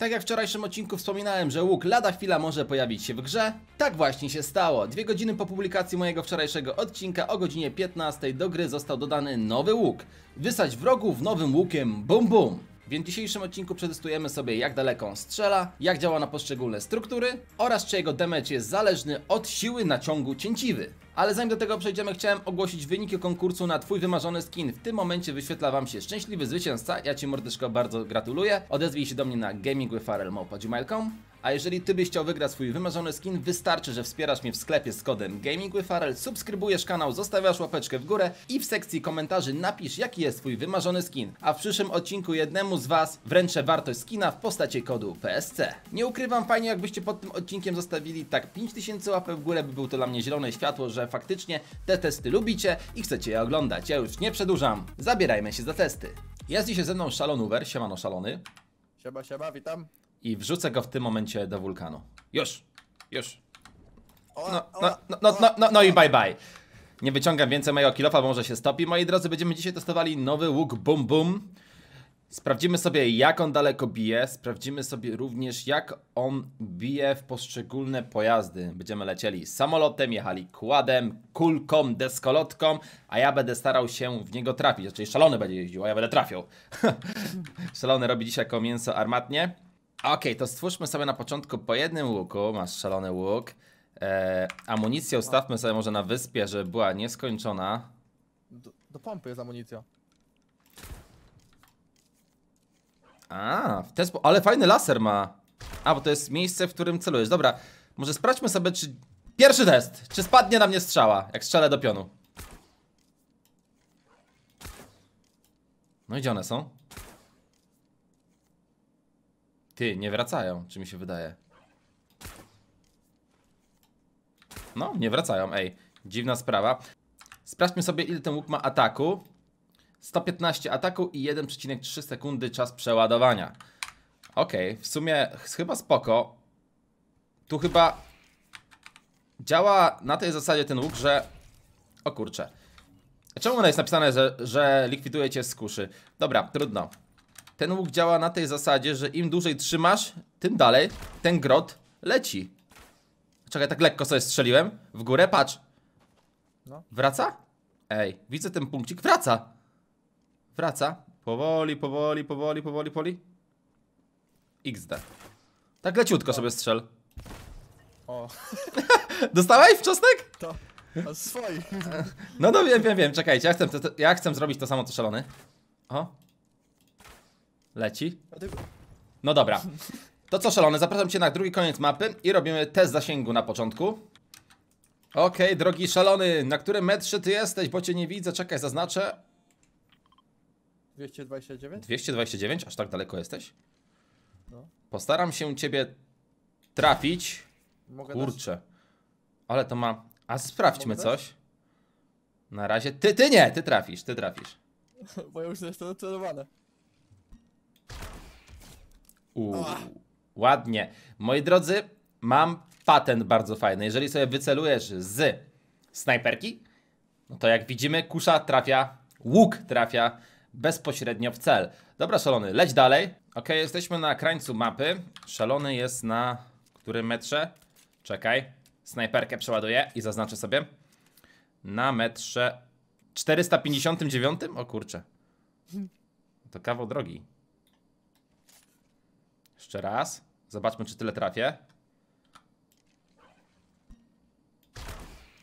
Tak jak w wczorajszym odcinku wspominałem, że łuk lada chwila może pojawić się w grze, tak właśnie się stało. Dwie godziny po publikacji mojego wczorajszego odcinka o godzinie 15 do gry został dodany nowy łuk. Wysać wrogów nowym łukiem bum bum. Więc w dzisiejszym odcinku przetestujemy sobie jak daleko on strzela, jak działa na poszczególne struktury oraz czy jego damage jest zależny od siły naciągu cięciwy. Ale zanim do tego przejdziemy, chciałem ogłosić wyniki konkursu na Twój wymarzony skin. W tym momencie wyświetla Wam się szczęśliwy zwycięzca. Ja Ci, mordeczko, bardzo gratuluję. Odezwij się do mnie na gamingwithfarelmopa.gmail.com a jeżeli Ty byś chciał wygrać swój wymarzony skin, wystarczy, że wspierasz mnie w sklepie z kodem GamingWithFarel, subskrybujesz kanał, zostawiasz łapeczkę w górę i w sekcji komentarzy napisz, jaki jest Twój wymarzony skin. A w przyszłym odcinku jednemu z Was wręczę wartość skina w postaci kodu PSC. Nie ukrywam, fajnie jakbyście pod tym odcinkiem zostawili tak 5000 łapek w górę, by był to dla mnie zielone światło, że że faktycznie te testy lubicie i chcecie je oglądać. Ja już nie przedłużam. Zabierajmy się za testy. Jest dzisiaj ze mną Szalonuwer. Siemano Szalony. Siema, siema, witam. I wrzucę go w tym momencie do wulkanu. Już, już. No, no, no, no, no, no, no i bye bye. Nie wyciągam więcej mojego kilofa, bo może się stopi. Moi drodzy, będziemy dzisiaj testowali nowy łuk Boom Boom. Sprawdzimy sobie, jak on daleko bije. Sprawdzimy sobie również, jak on bije w poszczególne pojazdy. Będziemy lecieli samolotem, jechali kładem, kulką, deskolotką, a ja będę starał się w niego trafić. Znaczy, szalony będzie jeździł, a ja będę trafiał. szalony robi dzisiaj jako mięso armatnie. Okej, okay, to stwórzmy sobie na początku po jednym łuku. Masz szalony łuk. Eee, amunicję ustawmy sobie może na wyspie, żeby była nieskończona. Do, do pompy jest amunicja. A, w ten sposób. Ale fajny laser ma. A, bo to jest miejsce, w którym celujesz. Dobra, może sprawdźmy sobie, czy... Pierwszy test. Czy spadnie na mnie strzała, jak strzelę do pionu. No i gdzie one są? Ty, nie wracają, czy mi się wydaje. No, nie wracają, ej. Dziwna sprawa. Sprawdźmy sobie, ile ten łuk ma ataku. 115 ataku i 1,3 sekundy czas przeładowania. Okej. w sumie chyba spoko. Tu chyba działa na tej zasadzie ten łuk, że... O kurcze. Czemu ona jest napisane, że, że likwiduje cię z kuszy? Dobra, trudno. Ten łuk działa na tej zasadzie, że im dłużej trzymasz, tym dalej ten grot leci. Czekaj, tak lekko sobie strzeliłem. W górę, patrz. No. Wraca? Ej, widzę ten punkcik, wraca. Praca. Powoli, powoli, powoli, powoli, powoli. XD. Tak leciutko sobie strzel. O. Dostałeś wczosnek? To. A No no wiem, wiem, wiem, czekajcie, ja chcę, to, ja chcę zrobić to samo co szalony. O. Leci. No dobra. To co szalony, zapraszam cię na drugi koniec mapy i robimy test zasięgu na początku. Okej, okay, drogi szalony, na którym metrze ty jesteś, bo cię nie widzę, czekaj, zaznaczę. 229? 229? Aż tak daleko jesteś? No. Postaram się ciebie trafić. Mogę Kurczę. Dać? Ale to ma... A sprawdźmy Mogę coś. Dać? Na razie... Ty, ty nie! Ty trafisz, ty trafisz. Bo ja już jestem docelowane. Ładnie. Moi drodzy, mam patent bardzo fajny. Jeżeli sobie wycelujesz z snajperki, no to jak widzimy, kusza trafia, łuk trafia bezpośrednio w cel. Dobra, szalony, leć dalej. Ok, jesteśmy na krańcu mapy. Szalony jest na którym metrze? Czekaj. Snajperkę przeładuję i zaznaczę sobie. Na metrze 459? O kurczę. To kawał drogi. Jeszcze raz. Zobaczmy, czy tyle trafię.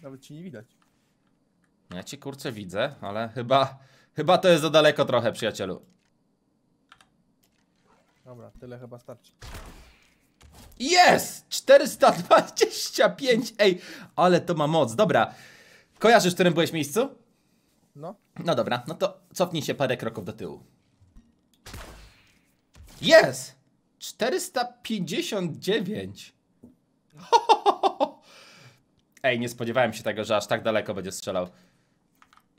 Nawet ci nie widać. No ja cię kurczę widzę, ale chyba, chyba to jest za daleko trochę, przyjacielu. Dobra, tyle chyba starczy. Jest! 425! Ej, ale to ma moc. Dobra. Kojarzysz, w którym byłeś miejscu? No. No dobra, no to cofnij się parę kroków do tyłu. Jest! 459! Ho, ho, ho, Ej, nie spodziewałem się tego, że aż tak daleko będzie strzelał.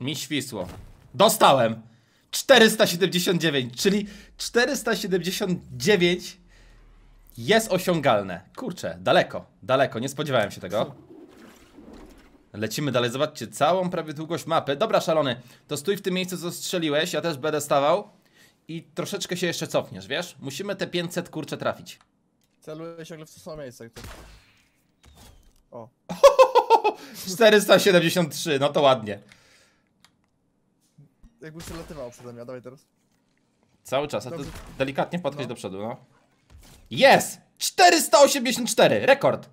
Mi świsło. Dostałem! 479, czyli 479 jest osiągalne. Kurczę, daleko, daleko, nie spodziewałem się tego. Lecimy dalej, zobaczcie, całą prawie długość mapy. Dobra, szalony, to stój w tym miejscu, co strzeliłeś, ja też będę stawał. I troszeczkę się jeszcze cofniesz, wiesz? Musimy te 500 kurcze trafić. Celuję ciągle w to samo miejsce. O. 473, no to ładnie jakby przelatywał przede mnie, dawaj teraz. Cały czas, a ty Dobrze. delikatnie podchodź No. do przodu, no. Jest! 484! Rekord!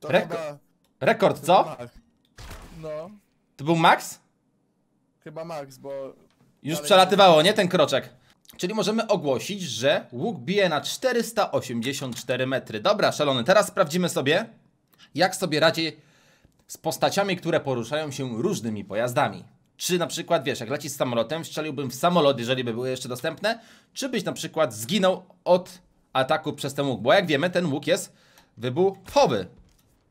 To chyba... Rekord, co? No, To był max? chyba Max, bo... Już przelatywało, nie ten kroczek. Czyli możemy ogłosić, że łuk bije na 484 metry. Dobra, szalony, teraz sprawdzimy sobie, jak sobie radzi z postaciami, które poruszają się różnymi pojazdami. Czy na przykład, wiesz, jak lecisz samolotem, strzeliłbym w samolot, jeżeli by były jeszcze dostępne, czy byś na przykład zginął od ataku przez ten łuk, bo jak wiemy, ten łuk jest wybuchowy.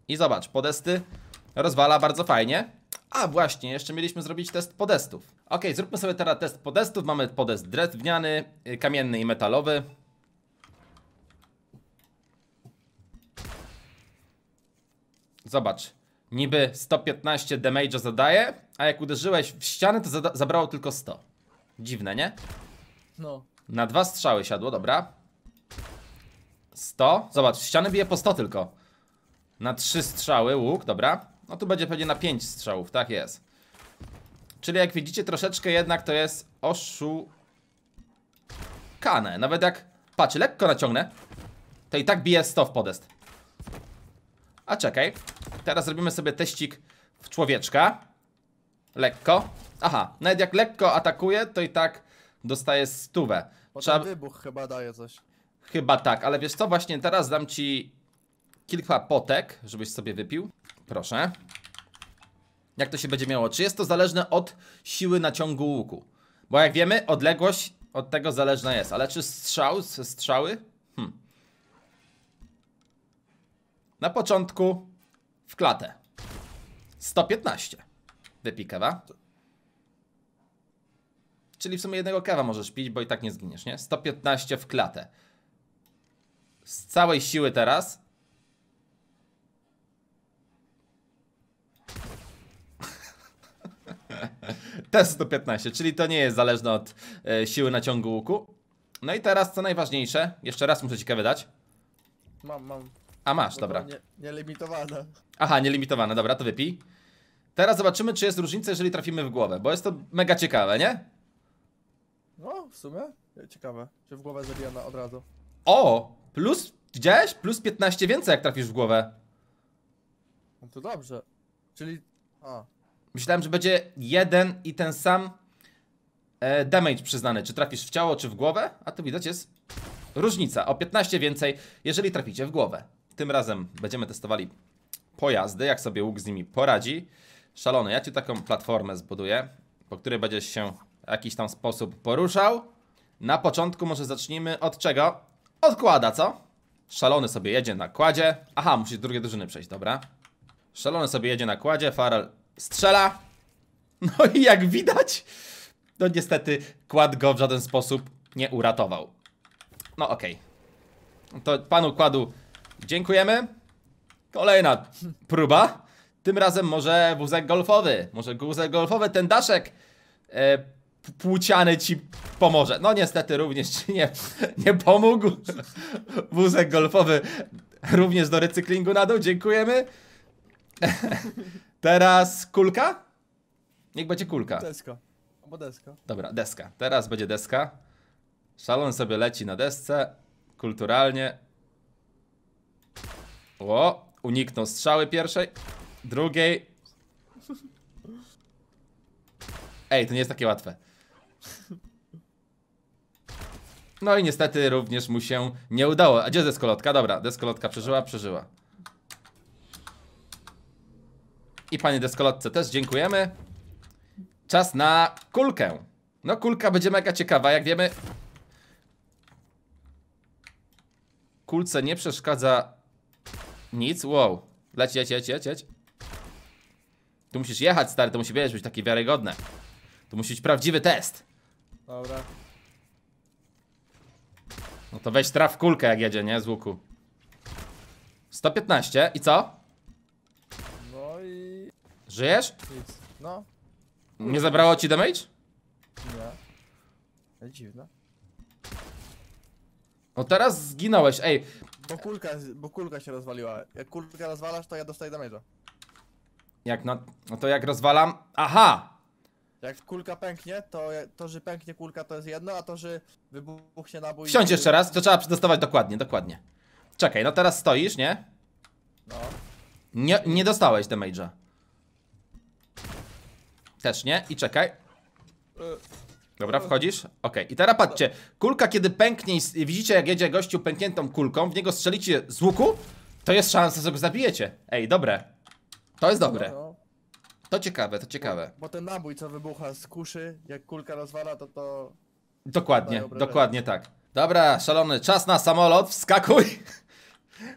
I zobacz, podesty rozwala bardzo fajnie. A właśnie, jeszcze mieliśmy zrobić test podestów. Ok, zróbmy sobie teraz test podestów. Mamy podest drewniany, y, kamienny i metalowy. Zobacz niby 115 damage'a zadaje, a jak uderzyłeś w ścianę, to zabrało tylko 100. Dziwne, nie? No. Na dwa strzały siadło, dobra. 100. Zobacz, ściany bije po 100 tylko. Na trzy strzały łuk, dobra. No tu będzie pewnie na 5 strzałów, tak jest. Czyli jak widzicie, troszeczkę jednak to jest oszukane. Nawet jak, patrz, lekko naciągnę, to i tak bije 100 w podest. A czekaj, Teraz robimy sobie teścik w człowieczka. Lekko. Aha, nawet jak lekko atakuje, to i tak dostaje stówę. Trzeba... wybuch chyba daje coś. Chyba tak, ale wiesz co, właśnie teraz dam ci kilka potek, żebyś sobie wypił. Proszę. Jak to się będzie miało? Czy jest to zależne od siły naciągu łuku? Bo jak wiemy, odległość od tego zależna jest. Ale czy strzał, strzały? Hm. Na początku w klatę. 115. Wypij kewa. Czyli w sumie jednego kewa możesz pić, bo i tak nie zginiesz, nie? 115 w klatę. Z całej siły teraz. Też 115, czyli to nie jest zależne od y, siły naciągu łuku. No i teraz co najważniejsze, jeszcze raz muszę ci kawę dać. Mam, mam. A masz, dobra. Nie, nielimitowana. Aha, nielimitowana, dobra, to wypij. Teraz zobaczymy, czy jest różnica, jeżeli trafimy w głowę, bo jest to mega ciekawe, nie? No, w sumie ciekawe, czy w głowę zabijana od razu. O, plus, widziałeś? Plus 15 więcej, jak trafisz w głowę. No to dobrze, czyli... A. Myślałem, że będzie jeden i ten sam e, damage przyznany, czy trafisz w ciało, czy w głowę, a tu widać jest różnica, o 15 więcej, jeżeli traficie w głowę. Tym razem będziemy testowali pojazdy, jak sobie łuk z nimi poradzi. Szalony, ja Ci taką platformę zbuduję, po której będziesz się w jakiś tam sposób poruszał. Na początku może zacznijmy od czego? Odkłada, co? Szalony sobie jedzie na kładzie. Aha, musi drugie drużyny przejść, dobra. Szalony sobie jedzie na kładzie, Faral strzela. No i jak widać, no niestety kład go w żaden sposób nie uratował. No okej. Okay. To panu kładu Dziękujemy. Kolejna próba. Tym razem może wózek golfowy. Może wózek golfowy, ten daszek e, płciany ci pomoże. No niestety również ci nie, nie pomógł. Wózek golfowy również do recyklingu na dół. Dziękujemy. Teraz kulka? Niech będzie kulka. Deska. Albo deska. Dobra, deska. Teraz będzie deska. Szalon sobie leci na desce. Kulturalnie. O, uniknął strzały pierwszej, drugiej. Ej, to nie jest takie łatwe. No i niestety również mu się nie udało. A gdzie deskolotka? Dobra, deskolotka przeżyła, przeżyła. I panie deskolotce też dziękujemy. Czas na kulkę. No kulka będzie mega ciekawa, jak wiemy. Kulce nie przeszkadza nic, wow Leć, leć, leć, leć, leć Tu musisz jechać stary, to musi wiesz, być takie wiarygodne To musi być prawdziwy test Dobra No to weź traf kulkę jak jedzie, nie? Z łuku 115 i co? No i... Żyjesz? Nic, no Nie zabrało ci damage? Nie Dziwne no teraz zginąłeś, ej bo kulka, bo kulka się rozwaliła. Jak kulkę rozwalasz, to ja dostaję damage'a. Jak no, no to jak rozwalam... Aha! Jak kulka pęknie, to to, że pęknie kulka to jest jedno, a to, że wybuchnie nabój... Wsiądź jeszcze raz, to trzeba przedostawać dokładnie, dokładnie. Czekaj, no teraz stoisz, nie? No. Nie, nie dostałeś damage'a. Też nie? I czekaj. Y Dobra, wchodzisz? Ok. I teraz patrzcie, kulka kiedy pęknie i widzicie jak jedzie gościu pękniętą kulką, w niego strzelicie z łuku, to jest szansa, że go zabijecie. Ej, dobre. To jest dobre. No, no. To ciekawe, to ciekawe. Bo, bo ten nabój co wybucha z kuszy, jak kulka rozwala, to to... Dokładnie, dokładnie tak. Dobra, szalony, czas na samolot, wskakuj!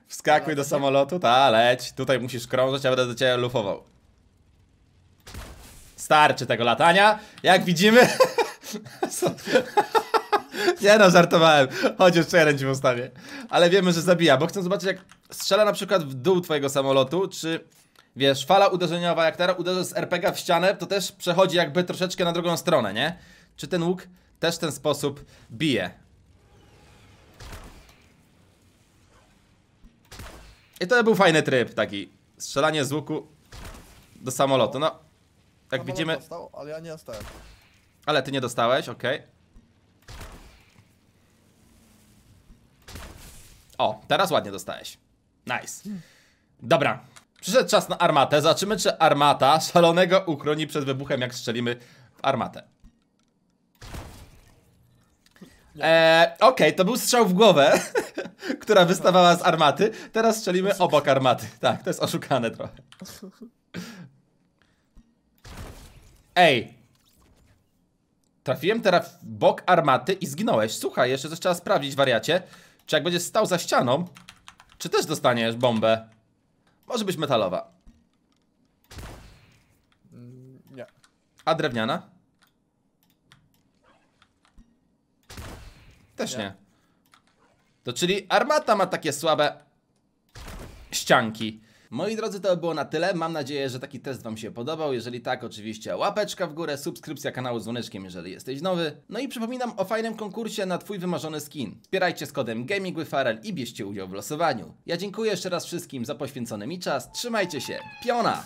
Wskakuj do samolotu, ta, leć. Tutaj musisz krążyć, a będę do ciebie lufował. Starczy tego latania. Jak widzimy, Nie no, żartowałem. Chodź, jeszcze jeden ci postawię. Ale wiemy, że zabija, bo chcę zobaczyć, jak strzela na przykład w dół twojego samolotu, czy wiesz, fala uderzeniowa, jak teraz uderzy z RPG w ścianę, to też przechodzi jakby troszeczkę na drugą stronę, nie? Czy ten łuk też w ten sposób bije? I to był fajny tryb taki. Strzelanie z łuku do samolotu. No, jak widzimy... Dostał, ale ja nie dostałem. Ale ty nie dostałeś, ok. O, teraz ładnie dostałeś. Nice. Dobra. Przyszedł czas na armatę. Zobaczymy, czy armata szalonego uchroni przed wybuchem, jak strzelimy w armatę. Eee, Okej, okay, to był strzał w głowę, która wystawała z armaty. Teraz strzelimy obok armaty. Tak, to jest oszukane trochę. Ej, Trafiłem teraz w bok armaty i zginąłeś. Słuchaj, jeszcze coś trzeba sprawdzić, wariacie. Czy jak będziesz stał za ścianą, czy też dostaniesz bombę? Może być metalowa. Mm, nie. A drewniana? Też nie. nie. To czyli armata ma takie słabe ścianki. Moi drodzy, to by było na tyle. Mam nadzieję, że taki test Wam się podobał. Jeżeli tak, oczywiście łapeczka w górę, subskrypcja kanału z dzwoneczkiem, jeżeli jesteś nowy. No i przypominam o fajnym konkursie na Twój wymarzony skin. Wspierajcie z kodem Gaming GamingWithFarel i bierzcie udział w losowaniu. Ja dziękuję jeszcze raz wszystkim za poświęcony mi czas. Trzymajcie się. Piona!